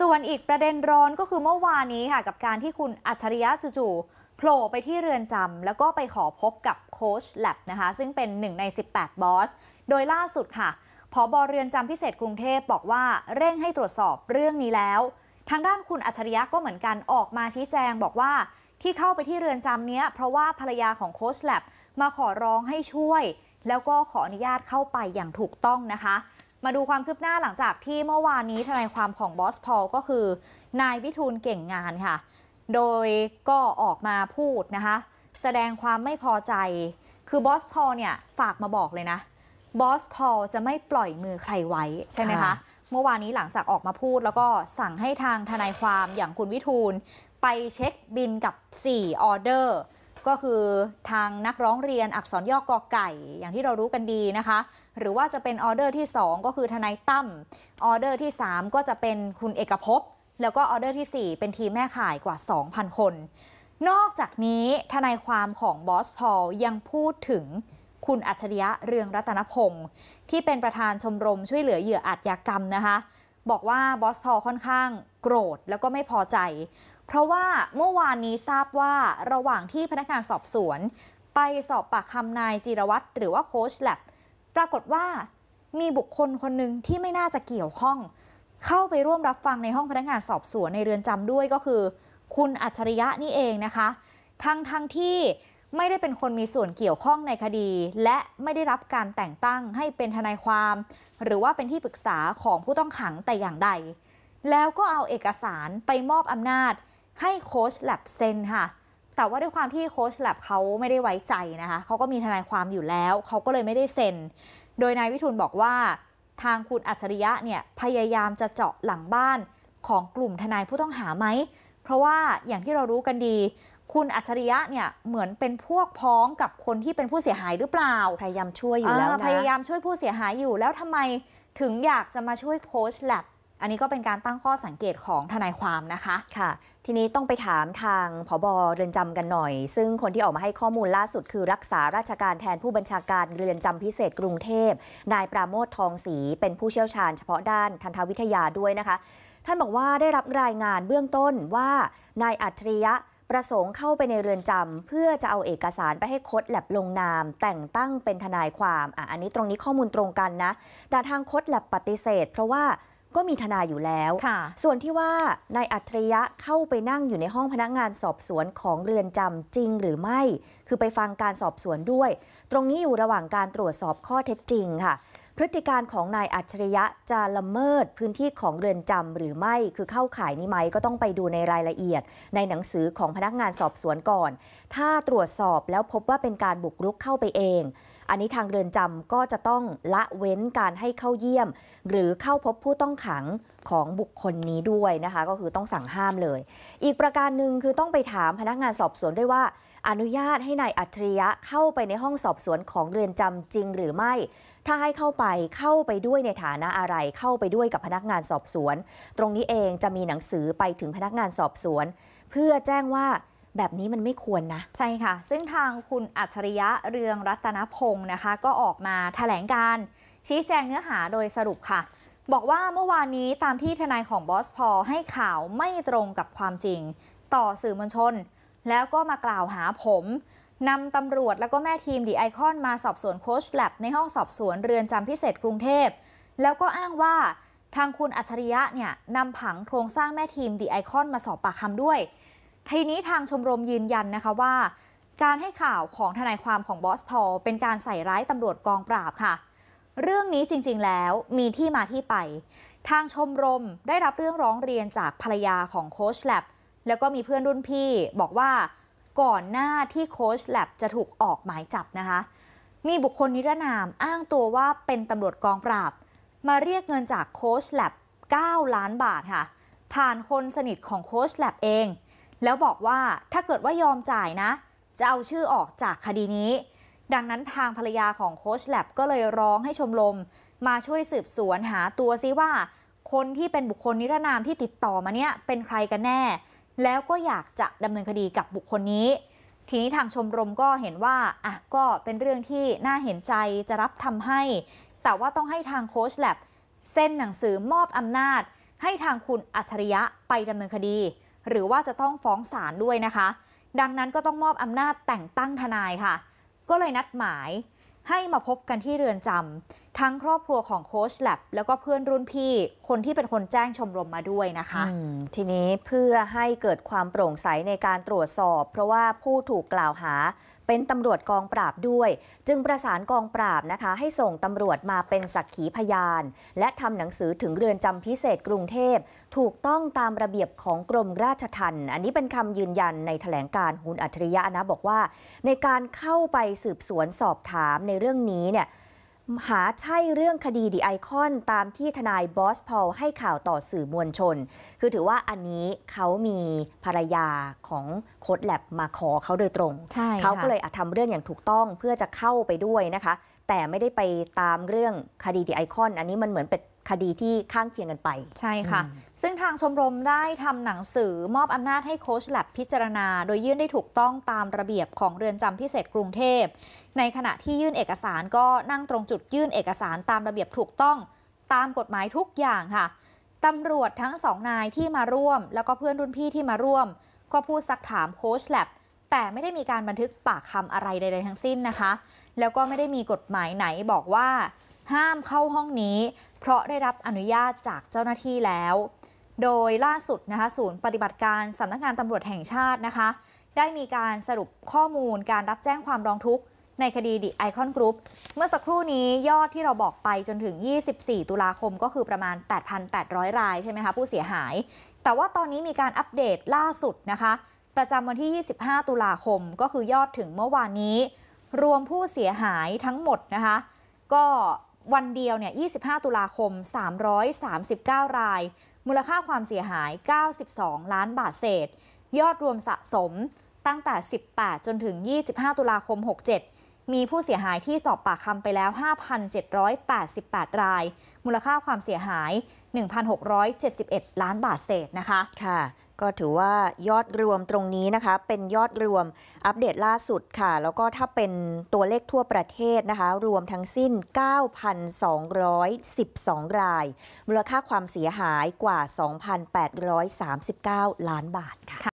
ส่วนอีกประเด็นร้อนก็คือเมื่อวานนี้ค่ะกับการที่คุณอัจฉริยะจู่ๆโผล่ไปที่เรือนจำแล้วก็ไปขอพบกับโค้ชแลบนะคะ ซึ่งเป็นหนึ่งใน 18 บอส โดยล่าสุดค่ะผอบอเรือนจำพิเศษกรุงเทพบอกว่าเร่งให้ตรวจสอบเรื่องนี้แล้ว ทางด้านคุณอัจฉริยะก็เหมือนกันออกมาชี้แจงบอกว่า ที่เข้าไปที่เรือนจำเนี้ยเพราะว่าภรรยาของโค้ชแลบมาขอร้องให้ช่วย แล้วก็ขออนุญาตเข้าไปอย่างถูกต้องนะคะมาดูความคืบหน้าหลังจากที่เมื่อวานนี้ทนายความของบอสพอลก็คือ นายวิทูลเก่งงานค่ะ โดยก็ออกมาพูดนะคะ แสดงความไม่พอใจ คือบอสพอลเนี่ย ฝากมาบอกเลยนะบอสพอลจะไม่ปล่อยมือใครไว้ ใช่ไหมคะ เมื่อวานนี้หลังจากออกมาพูดแล้วก็สั่งให้ทางทนายความอย่างคุณวิทูล ไปเช็คบินกับ4ออเดอร์ก็คือทางนักร้องเรียนอักษรย่อกอไก่อย่างที่เรารู้กันดีนะคะ หรือว่าจะเป็นออเดอร์ที่ 2 ก็คือทนายตั้มออเดอร์ที่ 3 ก็จะเป็นคุณเอกภพแล้วก็ออเดอร์ที่ 4 เป็นทีมแม่ขายกว่า 2,000 คน นอกจากนี้ทนายความของบอสพอลยังพูดถึงคุณอัจฉริยะเรืองรัตนพงศ์ที่เป็นประธานชมรมช่วยเหลือเหยื่ออาชญากรรมนะคะบอกว่าบอสพอลค่อนข้างโกรธแล้วก็ไม่พอใจเพราะว่าเมื่อวานนี้ทราบว่าระหว่างที่พนักงานสอบสวน ไปสอบปากคำนายจิรวัตรหรือว่าโค้ชแลบปรากฏว่ามีบุคคลคนหนึ่งที่ไม่น่าจะเกี่ยวข้อง เข้าไปร่วมรับฟังในห้องพนักงานสอบสวน ในเรือนจำด้วยก็คือ คุณอัจฉริยะนี่เองนะคะทั้งทั้งที่ไม่ได้เป็นคนมีส่วนเกี่ยวข้องในคดี และไม่ได้รับการแต่งตั้งให้เป็นทนายความ หรือว่าเป็นที่ปรึกษาของผู้ต้องขังแต่อย่างใด แล้วก็เอาเอกสารไปมอบอำนาจให้โค้ชแลบเซ็นค่ะ แต่ว่าด้วยความที่โค้ชแลบเขาไม่ได้ไว้ใจนะคะเขาก็มีทนายความอยู่แล้วเขาก็เลยไม่ได้เซ็น โดยนายวิทูลบอกว่า ทางคุณอัจฉริยะเนี่ยพยายามจะเจาะหลังบ้านของกลุ่มทนายผู้ต้องหาไหม เพราะว่าอย่างที่เรารู้กันดี คุณอัจฉริยะเนี่ยเหมือนเป็นพวกพ้องกับคนที่เป็นผู้เสียหายหรือเปล่า พยายามช่วยอยู่แล้วนะพยายามช่วยผู้เสียหายอยู่แล้วทำไมถึงอยากจะมาช่วยโค้ชแลบอันนี้ก็เป็นการตั้งข้อสังเกตของทนายความนะคะ ค่ะ ทีนี้ต้องไปถามทางผบเรือนจำกันหน่อย ซึ่งคนที่ออกมาให้ข้อมูลล่าสุดคือรักษาราชการแทนผู้บัญชาการเรือนจำพิเศษกรุงเทพ นายปราโมททองศรีเป็นผู้เชี่ยวชาญเฉพาะด้านทันทวิทยาด้วยนะคะ ท่านบอกว่าได้รับรายงานเบื้องต้นว่านายอัจฉริยะประสงค์เข้าไปในเรือนจำ เพื่อจะเอาเอกสารไปให้คดแลบลงนามแต่งตั้งเป็นทนายความอ่ะอันนี้ตรงนี้ข้อมูลตรงกันนะ แต่ทางคดแลบปฏิเสธ เพราะว่าก็มีทนายอยู่แล้ว ส่วนที่ว่านายอัจฉริยะเข้าไปนั่งอยู่ในห้องพนักงานสอบสวนของเรือนจำจริงหรือไม่ คือไปฟังการสอบสวนด้วย ตรงนี้อยู่ระหว่างการตรวจสอบข้อเท็จจริงค่ะ พฤติการของนายอัจฉริยะจะละเมิดพื้นที่ของเรือนจำหรือไม่ คือเข้าข่ายนี้ไหมก็ต้องไปดูในรายละเอียด ในหนังสือของพนักงานสอบสวนก่อน ถ้าตรวจสอบแล้วพบว่าเป็นการบุกรุกเข้าไปเองอันนี้ทางเรือนจำก็จะต้องละเว้นการให้เข้าเยี่ยม หรือเข้าพบผู้ต้องขังของบุคคลนี้ด้วยนะคะ ก็คือต้องสั่งห้ามเลย อีกประการหนึ่งคือต้องไปถามพนักงานสอบสวนด้วยว่า อนุญาตให้นายอัจฉริยะเข้าไปในห้องสอบสวนของเรือนจำจริงหรือไม่ ถ้าให้เข้าไปเข้าไปด้วยในฐานะอะไรเข้าไปด้วยกับพนักงานสอบสวน ตรงนี้เองจะมีหนังสือไปถึงพนักงานสอบสวน เพื่อแจ้งว่าแบบนี้มันไม่ควรนะ ใช่ค่ะ ซึ่งทางคุณอัจฉริยะเรืองรัตนพงศ์นะคะ ก็ออกมาถแถลงการ ชี้แจงเนื้อหาโดยสรุปค่ะ บอกว่าเมื่อวานนี้ตามที่ทนายของบอสพอ ให้ข่าวไม่ตรงกับความจริง ต่อสื่อมวลชน แล้วก็มากล่าวหาผมนำตำรวจแล้วก็แม่ทีมดีไอคอนมาสอบสวนโค้ชแลบในห้องสอบสวนเรือนจำพิเศษกรุงเทพแล้วก็อ้างว่าทางคุณอัจฉริยะเนี่ยนำผังโครงสร้างแม่ทีมดีไอคอนมาสอบปากคำด้วยทีนี้ทางชมรมยืนยันนะคะว่า การให้ข่าวของทนายความของบอสพอลเป็นการใส่ร้ายตำรวจกองปราบค่ะ เรื่องนี้จริงๆแล้วมีที่มาที่ไป ทางชมรมได้รับเรื่องร้องเรียนจากภรรยาของโค้ชแลบแล้วก็มีเพื่อนรุ่นพี่บอกว่าก่อนหน้าที่โค้ชแลบจะถูกออกหมายจับนะคะ มีบุคคลนิรนามอ้างตัวว่าเป็นตำรวจกองปราบ มาเรียกเงินจากโค้ชแลบ9ล้านบาทค่ะผ่านคนสนิทของโค้ชแลบเองแล้วบอกว่าถ้าเกิดว่ายอมจ่ายนะจะเอาชื่อออกจากคดีนี้ ดังนั้นทางภรรยาของโค้ชแลบก็เลยร้องให้ชมรมมาช่วยสืบสวนหาตัวซิว่า คนที่เป็นบุคคลนิรนามที่ติดต่อมาเนี่ยเป็นใครกันแน่ แล้วก็อยากจะดำเนินคดีกับบุคคลนี้ ทีนี้ทางชมรมก็เห็นว่าอ่ะก็เป็นเรื่องที่น่าเห็นใจจะรับทำให้ แต่ว่าต้องให้ทางโค้ชแลบเส้นหนังสือมอบอำนาจ ให้ทางคุณอัจฉริยะไปดำเนินคดีหรือว่าจะต้องฟ้องศาลด้วยนะคะ ดังนั้นก็ต้องมอบอำนาจแต่งตั้งทนายค่ะ ก็เลยนัดหมายให้มาพบกันที่เรือนจำทั้งครอบครัวของโค้ชแลบแล้วก็เพื่อนรุ่นพี่ คนที่เป็นคนแจ้งชมรมมาด้วยนะคะ ทีนี้เพื่อให้เกิดความโปร่งใสในการตรวจสอบ เพราะว่าผู้ถูกกล่าวหาเป็นตำรวจกองปราบด้วย จึงประสานกองปราบนะคะ ให้ส่งตำรวจมาเป็นสักขีพยาน และทำหนังสือถึงเรือนจำพิเศษกรุงเทพ ถูกต้องตามระเบียบของกรมราชทัณฑ์อันนี้เป็นคำยืนยันในแถลงการหุนอัจฉริยะนะ บอกว่าในการเข้าไปสืบสวนสอบถามในเรื่องนี้เนี่ยหาใช่เรื่องคดีดีไอคอนตามที่ทนายบอสพอลให้ข่าวต่อสื่อมวลชน คือถือว่าอันนี้เขามีภรรยาของโค้ดแลบมาขอเขาโดยตรงเขาก็เลยอาจทำเรื่องอย่างถูกต้องเพื่อจะเข้าไปด้วยนะคะแต่ไม่ได้ไปตามเรื่องคดีดีไอคอน อันนี้มันเหมือนเป็นคดีที่ข้างเคียงกันไปใช่ค่ะซึ่งทางชมรมได้ทำหนังสือมอบอำนาจให้โค้ชแลบพิจารณา โดยยื่นได้ถูกต้องตามระเบียบของเรือนจำพิเศษกรุงเทพในขณะที่ยื่นเอกสารก็นั่งตรงจุดยื่นเอกสารตามระเบียบถูกต้องตามกฎหมายทุกอย่างค่ะตำรวจทั้งสองนายที่มาร่วม แล้วก็เพื่อนรุ่นพี่ที่มาร่วมก็พูดซักถามโค้ชแลบแต่ไม่ได้มีการบันทึกปากคำอะไรใดๆทั้งสิ้นนะคะ แล้วก็ไม่ได้มีกฎหมายไหนบอกว่า ห้ามเข้าห้องนี้เพราะได้รับอนุญาตจากเจ้าหน้าที่แล้ว โดยล่าสุดนะคะ ศูนย์ปฏิบัติการสำนักงานตำรวจแห่งชาตินะคะ ได้มีการสรุปข้อมูลการรับแจ้งความร้องทุกข์ ในคดีดิไอคอนกรุ๊ปเมื่อสักครู่นี้ยอดที่เราบอกไปจนถึง 24 ตุลาคมก็คือประมาณ 8,800รายใช่ไหมคะผู้เสียหาย แต่ว่าตอนนี้มีการอัปเดตล่าสุดนะคะประจำวันที่ 25 ตุลาคมก็คือยอดถึงเมื่อวานนี้ รวมผู้เสียหายทั้งหมดนะคะ ก็วันเดียวเนี่ย 25 ตุลาคม 339 ราย มูลค่าความเสียหาย 92 ล้านบาทเศษ ยอดรวมสะสมตั้งแต่ 18 จนถึง 25 ตุลาคม 67มีผู้เสียหายที่สอบปากคำไปแล้ว 5,788 ราย มูลค่าความเสียหาย 1,671 ล้านบาทเศษนะคะ ค่ะ ก็ถือว่ายอดรวมตรงนี้นะคะ เป็นยอดรวมอัปเดตล่าสุดค่ะ แล้วก็ถ้าเป็นตัวเลขทั่วประเทศนะคะ รวมทั้งสิ้น 9,212 ราย มูลค่าความเสียหายกว่า 2,839 ล้านบาทค่ะ